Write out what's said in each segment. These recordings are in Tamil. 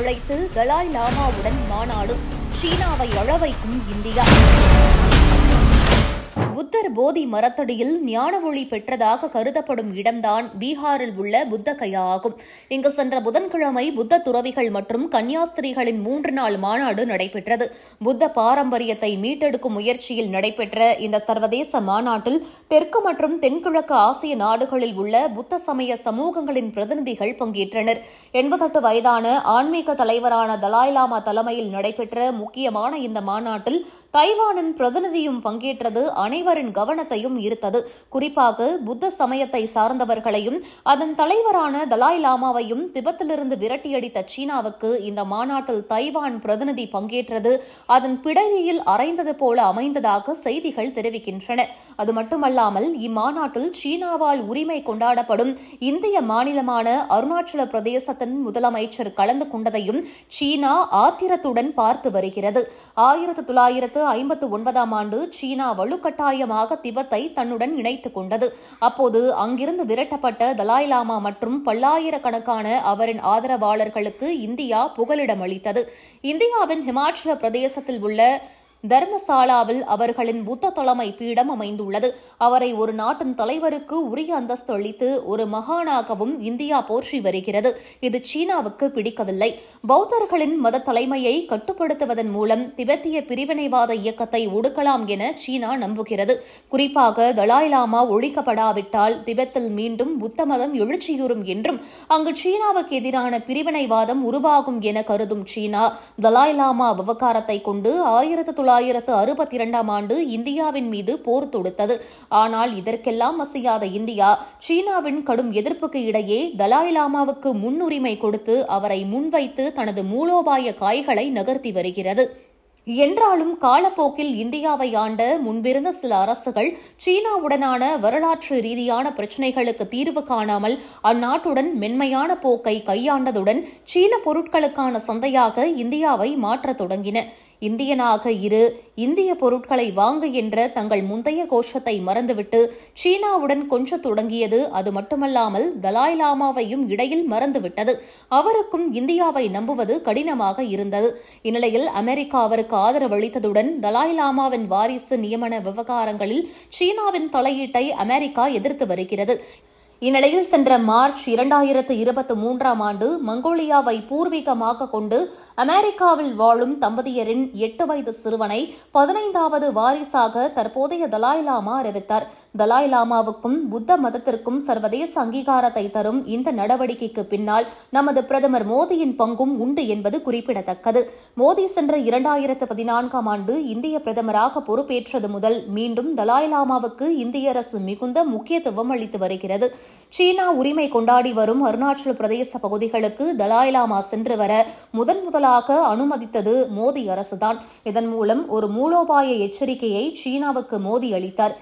அழைத்து தலாய் லாமாவுடன் மாநாடு சீனாவை அளவைக்கும் இந்தியா புத்தர் போதி மரத்தடியில் ஞான ஒளி பெற்றதாக கருதப்படும் இடம்தான் பீகாரில் உள்ள புத்த கயா ஆகும் இங்கு சென்ற புதன்கிழமை புத்த துறவிகள் மற்றும் கன்னியாஸ்திரிகளின் மூன்று நாள் மாநாடு நடைபெற்றது புத்த பாரம்பரியத்தை மீட்டெடுக்கும் முயற்சியில் நடைபெற்ற இந்த சர்வதேச மாநாட்டில் தெற்கு மற்றும் தென்கிழக்கு ஆசிய நாடுகளில் உள்ள புத்த சமய சமூகங்களின் பிரதிநிதிகள் பங்கேற்றனர் எண்பத்தெட்டு வயதான ஆன்மீக தலைவரான தலாய்லாமா தலைமையில் நடைபெற்ற முக்கியமான இந்த மாநாட்டில் தைவானின் பிரதிநிதியும் பங்கேற்றது அனைவரும் அனைவரின் கவனத்தையும் ஈர்த்தது குறிப்பாக புத்த சமயத்தை சார்ந்தவர்களையும் அதன் தலைவரான தலாய் லாமாவையும் திபத்திலிருந்து விரட்டியடித்த சீனாவுக்கு இந்த மாநாட்டில் தைவான் பிரதிநிதி பங்கேற்றது அதன் பிடரியில் அரைந்தது போல அமைந்ததாக செய்திகள் தெரிவிக்கின்றன அது மட்டுமல்லாமல் இம்மாநாட்டில் சீனாவால் உரிமை கொண்டாடப்படும் இந்திய மாநிலமான அருணாச்சல பிரதேசத்தின் முதலமைச்சர் கலந்து கொண்டதையும் சீனா ஆத்திரத்துடன் பார்த்து வருகிறது ஆயிரத்து தொள்ளாயிரத்து ஐம்பத்து ஒன்பதாம் ஆண்டு சீனா வலுக்கட்டாய கட்டாயமாக திபத்தை தன்னுடன் இணைத்துக் கொண்டது அப்போது அங்கிருந்து விரட்டப்பட்ட தலாய் லாமா மற்றும் பல்லாயிரக்கணக்கான அவரின் ஆதரவாளர்களுக்கு இந்தியா புகலிடம் அளித்தது இந்தியாவின் ஹிமாச்சல பிரதேசத்தில் உள்ள தர்மசாலாவில் அவர்களின் புத்த தலைமை பீடம் அமைந்துள்ளது அவரை ஒரு நாட்டின் தலைவருக்கு உரிய அந்தஸ்து அளித்து ஒரு மகானாகவும் இந்தியா போற்றி வருகிறது இது சீனாவுக்கு பிடிக்கவில்லை பௌத்தர்களின் மத தலைமையை கட்டுப்படுத்துவதன் மூலம் திபெத்திய பிரிவினைவாத இயக்கத்தை ஒடுக்கலாம் என சீனா நம்புகிறது குறிப்பாக தலாய்லாமா ஒழிக்கப்படாவிட்டால் திபெத்தில் மீண்டும் புத்த மதம் எழுச்சியுறும் என்றும் அங்கு சீனாவுக்கு எதிரான பிரிவினைவாதம் உருவாகும் என கருதும் சீனா தலாய் லாமா விவகாரத்தை கொண்டு ஆயிரத்து தொள்ளாயிரத்து அறுபத்தி இரண்டாம் ஆண்டு இந்தியாவின் மீது போர் தொடுத்தது ஆனால் இதற்கெல்லாம் அசையாத இந்தியா சீனாவின் கடும் எதிர்ப்புக்கு இடையே தலாய்லாமாவுக்கு முன்னுரிமை கொடுத்து அவரை முன்வைத்து தனது மூலோபாய காய்களை நகர்த்தி வருகிறது என்றாலும் காலப்போக்கில் இந்தியாவை ஆண்ட முன்பிருந்த சில அரசுகள் சீனாவுடனான வரலாற்று ரீதியான பிரச்சினைகளுக்கு தீர்வு காணாமல் அந்நாட்டுடன் மென்மையான போக்கை கையாண்டதுடன் சீன பொருட்களுக்கான சந்தையாக இந்தியாவை மாற்றத் தொடங்கின இந்தியனாக இரு இந்திய பொருட்களை வாங்கு என்ற தங்கள் முந்தைய கோஷத்தை மறந்துவிட்டு சீனாவுடன் கொஞ்ச தொடங்கியது அது மட்டுமல்லாமல் தலாய் லாமாவையும் இடையில் மறந்துவிட்டது அவருக்கும் இந்தியாவை நம்புவது கடினமாக இருந்தது இந்நிலையில் அமெரிக்கா அவருக்கு ஆதரவு அளித்ததுடன் தலாய் லாமாவின் வாரிசு நியமன விவகாரங்களில் சீனாவின் தலையீட்டை அமெரிக்கா எதிர்த்து வருகிறது இந்நிலையில் சென்ற மார்ச் இரண்டாயிரத்து இருபத்தி மூன்றாம் ஆண்டு மங்கோலியாவை பூர்வீகமாக கொண்டு அமெரிக்காவில் வாழும் தம்பதியரின் எட்டு வயது சிறுவனை பதினைந்தாவது வாரிசாக தற்போதைய தலாய் லாமா அறிவித்தாா் தலாய் லாமாவுக்கும் புத்த மதத்திற்கும் சர்வதேச அங்கீகாரத்தை தரும் இந்த நடவடிக்கைக்கு பின்னால் நமது பிரதமர் மோடியின் பங்கும் உண்டு என்பது குறிப்பிடத்தக்கது மோடி சென்ற இரண்டாயிரத்து பதினான்காம் ஆண்டு இந்திய பிரதமராக பொறுப்பேற்றது முதல் மீண்டும் தலாய் லாமாவுக்கு இந்திய அரசு மிகுந்த முக்கியத்துவம் அளித்து வருகிறது சீனா உரிமை கொண்டாடி வரும் அருணாச்சல பிரதேச பகுதிகளுக்கு தலாய்லாமா சென்று வர முதன் முதலாக அனுமதித்தது மோடி அரசுதான் இதன் மூலம் ஒரு மூலோபாய எச்சரிக்கையை சீனாவுக்கு மோடி அளித்தார்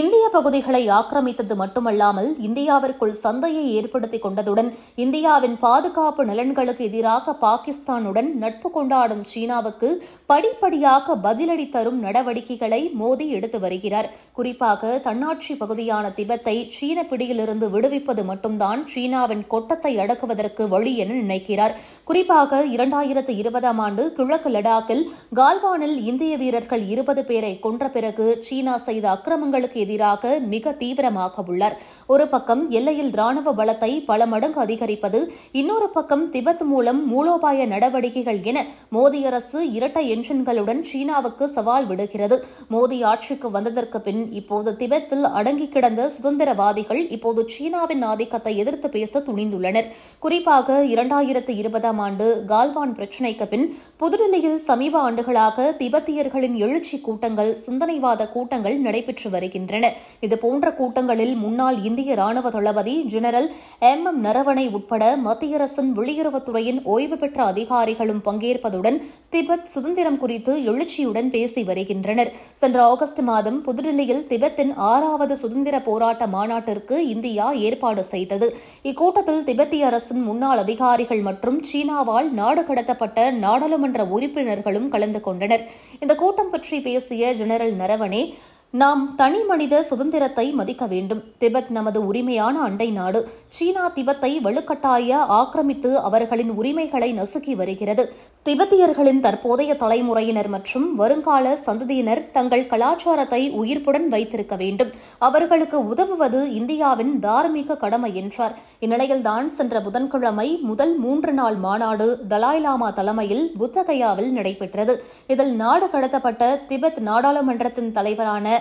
இந்திய பகுதிகளை ஆக்கிரமித்தது மட்டுமல்லாமல் இந்தியாவிற்குள் சந்தையை ஏற்படுத்திக் கொண்டதுடன் இந்தியாவின் பாதுகாப்பு நலன்களுக்கு எதிராக பாகிஸ்தானுடன் நட்பு கொண்டாடும் சீனாவுக்கு படிப்படியாக பதிலடி தரும் நடவடிக்கைகளை மோடி எடுத்து வருகிறார் குறிப்பாக தன்னாட்சி பகுதியான திபெத்தை சீன பிடியிலிருந்து விடுவிப்பது மட்டும்தான் சீனாவின் கொட்டத்தை அடக்குவதற்கு வழி என நினைக்கிறார் குறிப்பாக இரண்டாயிரத்து இருபதாம் ஆண்டு கிழக்கு லடாக்கில் கால்வானில் இந்திய வீரர்கள் இருபது பேரை கொன்ற பிறகு சீனா செய்த அக்கிரமங்களுக்கு அவர்களுக்கு எதிராக மிக தீவிரமாக உள்ளார் ஒரு பக்கம் எல்லையில் ராணுவ பலத்தை பல மடங்கு அதிகரிப்பது இன்னொரு பக்கம் திபெத் மூலம் மூலோபாய நடவடிக்கைகள் என மோடி அரசு இரட்டை என்ஜின்களுடன் சீனாவுக்கு சவால் விடுகிறது மோடி ஆட்சிக்கு வந்ததற்கு பின் இப்போது திபெத்தில் அடங்கி கிடந்த சுதந்திரவாதிகள் இப்போது சீனாவின் ஆதிக்கத்தை எதிர்த்து பேச துணிந்துள்ளனர் குறிப்பாக இரண்டாயிரத்து இருபதாம் ஆண்டு கால்வான் பிரச்சினைக்கு பின் புதுடெல்லியில் சமீப ஆண்டுகளாக திபெத்தியர்களின் எழுச்சி கூட்டங்கள் சிந்தனைவாத கூட்டங்கள் நடைபெற்று வருகின்றன வருகின்றன இதுபோன்ற கூட்டங்களில் முன்னாள் இந்திய ராணுவ தளபதி ஜெனரல் எம் எம் நரவணை உட்பட மத்திய அரசின் வெளியுறவுத்துறையின் ஓய்வு பெற்ற அதிகாரிகளும் பங்கேற்பதுடன் திபெத் சுதந்திரம் குறித்து எழுச்சியுடன் பேசி வருகின்றனர் சென்ற ஆகஸ்ட் மாதம் புதுதில்லியில் திபெத்தின் ஆறாவது சுதந்திர போராட்ட மாநாட்டிற்கு இந்தியா ஏற்பாடு செய்தது இக்கூட்டத்தில் திபெத்திய அரசின் முன்னாள் அதிகாரிகள் மற்றும் சீனாவால் நாடு கடத்தப்பட்ட நாடாளுமன்ற உறுப்பினர்களும் கலந்து கொண்டனர் இந்த கூட்டம் பற்றி பேசிய ஜெனரல் நரவனே நாம் தனி மனித சுதந்திரத்தை மதிக்க வேண்டும் திபெத் நமது உரிமையான அண்டை நாடு சீனா திபெத்தை வலுக்கட்டாய ஆக்கிரமித்து அவர்களின் உரிமைகளை நசுக்கி வருகிறது திபெத்தியர்களின் தற்போதைய தலைமுறையினர் மற்றும் வருங்கால சந்ததியினர் தங்கள் கலாச்சாரத்தை உயிர்ப்புடன் வைத்திருக்க வேண்டும் அவர்களுக்கு உதவுவது இந்தியாவின் தார்மீக கடமை என்றார் இந்நிலையில்தான் சென்ற புதன்கிழமை முதல் மூன்று நாள் மாநாடு தலாய்லாமா தலைமையில் புத்தகயாவில் நடைபெற்றது இதில் நாடு கடத்தப்பட்ட திபெத் நாடாளுமன்றத்தின் தலைவரான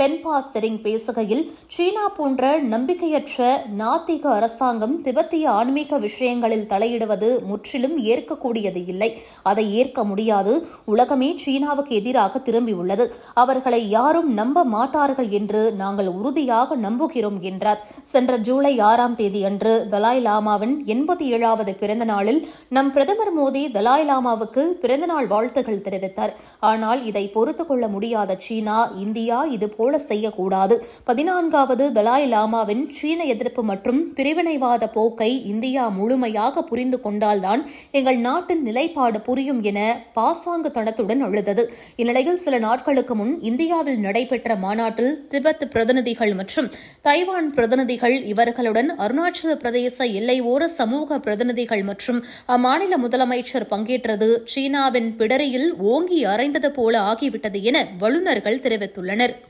பென்பாஸ்தரிங் பேசுகையில் சீனா போன்ற நம்பிக்கையற்ற நாத்திக அரசாங்கம் திபெத்திய ஆன்மீக விஷயங்களில் தலையிடுவது முற்றிலும் ஏற்கக்கூடியது இல்லை அதை ஏற்க முடியாது உலகமே சீனாவுக்கு எதிராக திரும்பியுள்ளது அவர்களை யாரும் நம்ப மாட்டார்கள் என்று நாங்கள் உறுதியாக நம்புகிறோம் என்றார் சென்ற ஜூலை ஆறாம் தேதியன்று தலாய் லாமாவின் எண்பத்தி ஏழாவது பிறந்த நாளில் நம் பிரதமர் மோடி தலாய் லாமாவுக்கு பிறந்தநாள் வாழ்த்துகள் தெரிவித்தார் ஆனால் இதை பொறுத்துக்கொள்ள முடியாத சீனா இந்தியா இதுபோல் போல செய்யக்கூடாது பதினான்காவது தலாய் லாமாவின் சீன எதிர்ப்பு மற்றும் பிரிவினைவாத போக்கை இந்தியா முழுமையாக புரிந்து கொண்டால்தான் எங்கள் நாட்டின் நிலைப்பாடு புரியும் என பாசாங்கு தனத்துடன் எழுதது இந்நிலையில் சில நாட்களுக்கு முன் இந்தியாவில் நடைபெற்ற மாநாட்டில் திபெத் பிரதிநிதிகள் மற்றும் தைவான் பிரதிநிதிகள் இவர்களுடன் அருணாச்சல பிரதேச எல்லையோர சமூக பிரதிநிதிகள் மற்றும் அம்மாநில முதலமைச்சர் பங்கேற்றது சீனாவின் பிடரியில் ஓங்கி அரைந்தது போல ஆகிவிட்டது என வல்லுநர்கள் தெரிவித்துள்ளனா்